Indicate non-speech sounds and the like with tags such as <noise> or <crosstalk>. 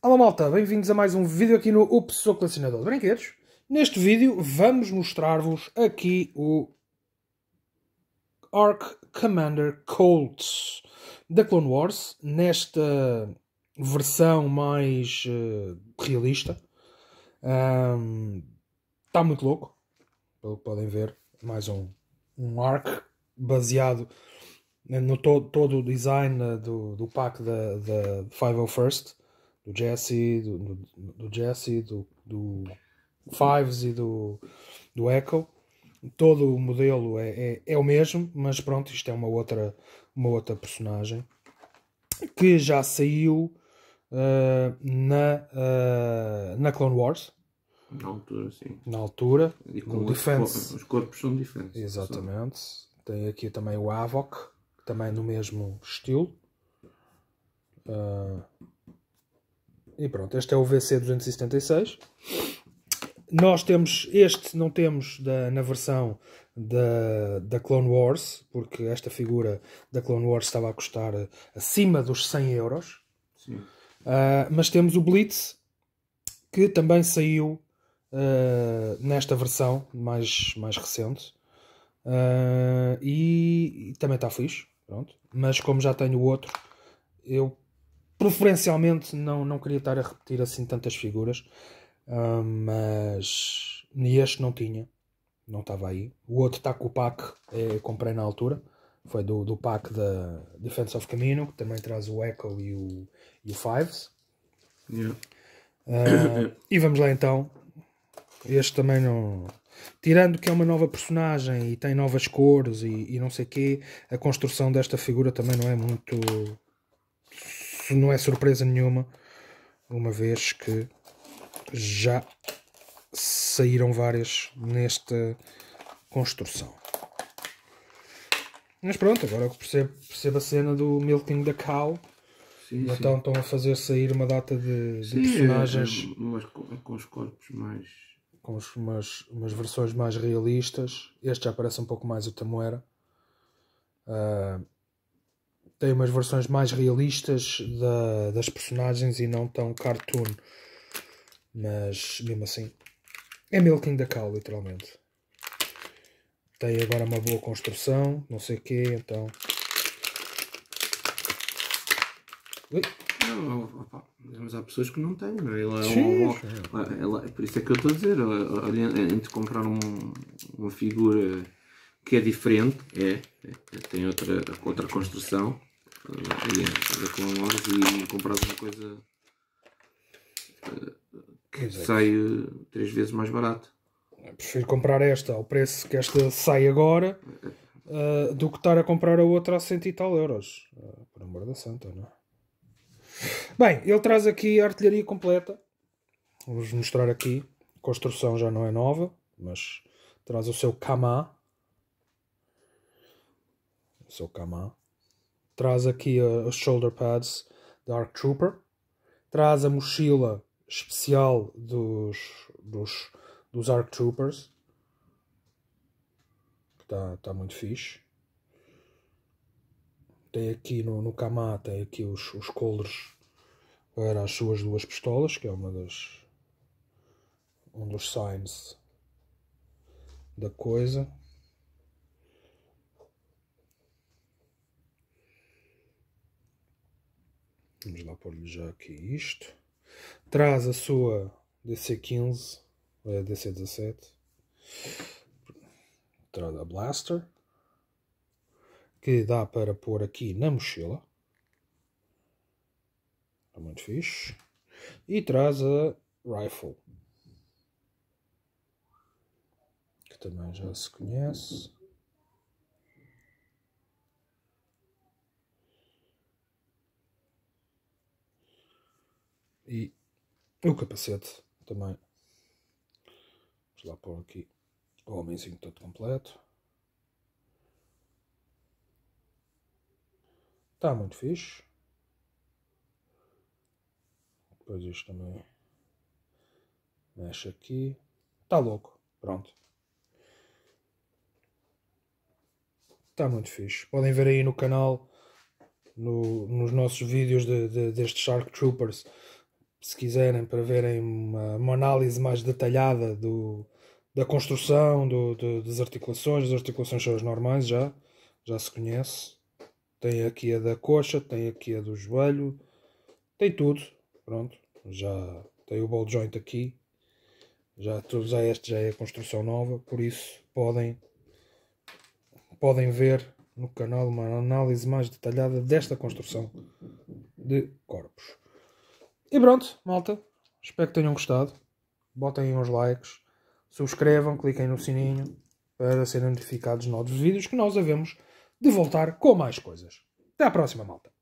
Olá malta, bem-vindos a mais um vídeo aqui no O Pessoa Colecionador de Brinquedos. Neste vídeo vamos mostrar-vos aqui o Arc Commander Colts da Clone Wars, nesta versão mais uh, realista. Está um, muito louco, pelo que podem ver, mais um, um Arc baseado no to todo o design eh, do, do pack da, da 501st do Jesse, do, do, Jesse, do, do Fives e do, do Echo. Todo o modelo é, é, é, o mesmo, mas pronto, isto é uma outra, uma outra personagem que já saiu uh, na, uh, na Clone Wars. Na altura, sim. Na altura. E com os, Defense. os corpos são diferentes. Exatamente. Tem aqui também o Avok, também no é mesmo estilo. Uh, e pronto, este é o VC276. Nós temos este, não temos da, na versão da, da Clone Wars, porque esta figura da Clone Wars estava a custar acima dos 100 euros. Sim. Uh, mas temos o Blitz, que também saiu uh, nesta versão mais, mais recente. Uh, e, e, também está fixe, pronto. Mas como já tenho o outro, eu preferencialmente não, não queria estar a repetir assim tantas figuras, uh, mas este não tinha, não estava aí. O outro está com o pack, é, eh, comprei na altura, foi do, do pack da Defense of Camino, que também traz o Echo e o, e o Fives. Yeah. Uh, <coughs> e vamos lá então. Este também não. Tirando que é uma nova personagem e tem novas cores e, e não sei o quê, a construção desta figura também não é muito não é surpresa nenhuma, uma vez que já saíram várias nesta construção. Mas pronto, agora eu percebo, percebo a cena do milking da cow. Sim, então sim. estão a fazer sair uma data de, sim, é, personagens. É, é, mas com, os corpos mais. Com os, umas, umas versões mais realistas. Este já parece um pouco mais o Tamuera. Uh, ah, tem umas versões mais realistas da, das personagens e não tão cartoon. Mas mesmo assim, é Milking da Cow, literalmente. Tem agora uma boa construção, não sei o quê, então. Ui. Não, mas há pessoas que não têm, não é? Ela, é Sim. ela, por isso é que eu estou a dizer, entre é, é comprar um, uma figura que é diferente, é, é tem outra, outra construção, uh, com a e comprar alguma coisa eh, que Exato. sai eh, três vezes mais barato. prefiro comprar esta ao preço que esta sai agora uh, do que estar a comprar a outra a cento e tal euros. Uh, por amor da santa, não é? Bem, ele traz aqui a artilharia completa. Vamos mostrar aqui. A construção já não é nova, mas traz o seu Kama. O seu Kama traz aqui eh, os shoulder pads da Arc Trooper, traz a mochila especial dos, dos, dos Arc Troopers, que está tá muito fixe. Tem aqui no, no Kama, tem aqui os, os colors para as suas duas pistolas, que é uma das um dos signs da coisa. Vamos lá pôr-lhe já aqui isto. Traz a sua DC-15, é, DC-17. Traz a Blaster. Que dá para pôr aqui na mochila. Está muito fixe. E traz a Rifle. Que também já se conhece. e o capacete também. Vamos lá pôr aqui o homenzinho todo completo. Está muito fixe. Depois isto também mexe aqui. Está louco. Pronto. Está muito fixe. Podem ver aí no canal, no, nos nossos vídeos de, de, destes Shark Troopers se quiserem, para verem uma, uma análise mais detalhada do, da construção, do, do, das articulações. As articulações são as normais já, já se conhece. Tem aqui a da coxa, tem aqui a do joelho, tem tudo. Pronto, já tem o ball joint aqui. Já, a este já é a construção nova, por isso podem, podem ver no canal uma análise mais detalhada desta construção de corpos. E pronto, malta. Espero que tenham gostado. Botem uns likes, subscrevam, cliquem no sininho para serem notificados de novos vídeos que nós havemos de voltar com mais coisas. Até à próxima, malta.